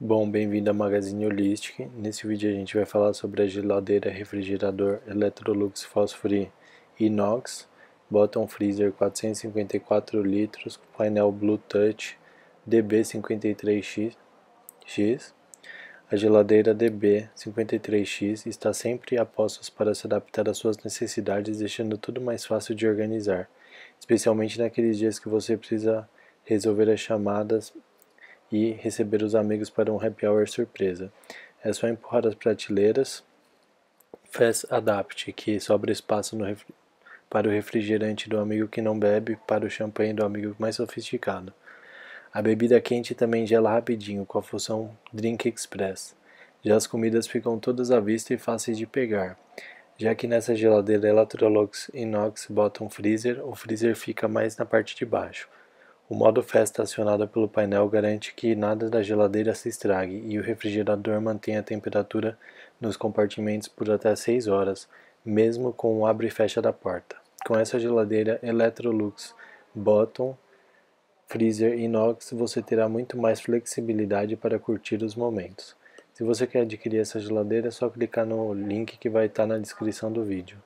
Bom, bem-vindo a Magazine Holistic. Nesse vídeo a gente vai falar sobre a geladeira, refrigerador Electrolux Fosfree Inox, Bottom Freezer 454 litros, painel Blue Touch DB53X. A geladeira DB53X está sempre a postos para se adaptar às suas necessidades, deixando tudo mais fácil de organizar, especialmente naqueles dias que você precisa resolver as chamadas e receber os amigos para um happy hour surpresa. É só empurrar as prateleiras, faz adapt, que sobra espaço no, para o refrigerante do amigo que não bebe, para o champanhe do amigo mais sofisticado. A bebida quente também gela rapidinho, com a função Drink Express. Já as comidas ficam todas à vista e fáceis de pegar. Já que nessa geladeira Electrolux Inox bota um freezer, o freezer fica mais na parte de baixo. O modo festa acionado pelo painel garante que nada da geladeira se estrague e o refrigerador mantenha a temperatura nos compartimentos por até 6 horas, mesmo com o abre e fecha da porta. Com essa geladeira Electrolux Bottom Freezer Inox, você terá muito mais flexibilidade para curtir os momentos. Se você quer adquirir essa geladeira, é só clicar no link que vai estar na descrição do vídeo.